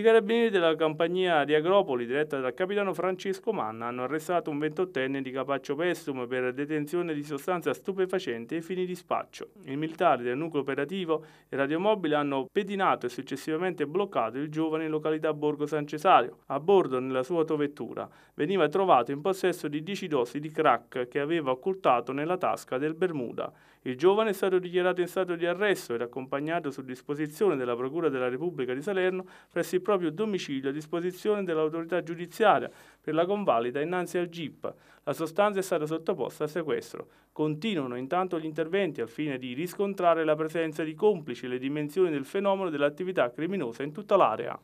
I carabinieri della compagnia di Agropoli, diretta dal capitano Francesco Manna, hanno arrestato un ventottenne di Capaccio Pestum per detenzione di sostanza stupefacente ai fini di spaccio. I militari del nucleo operativo e radiomobile hanno pedinato e successivamente bloccato il giovane in località Borgo San Cesario. A bordo, nella sua autovettura, veniva trovato in possesso di 10 dosi di crack che aveva occultato nella tasca del Bermuda. Il giovane è stato dichiarato in stato di arresto ed accompagnato su disposizione della Procura della Repubblica di Salerno presso il proprio domicilio a disposizione dell'autorità giudiziaria per la convalida innanzi al GIP. La sostanza è stata sottoposta a sequestro. Continuano intanto gli interventi al fine di riscontrare la presenza di complici e le dimensioni del fenomeno dell'attività criminosa in tutta l'area.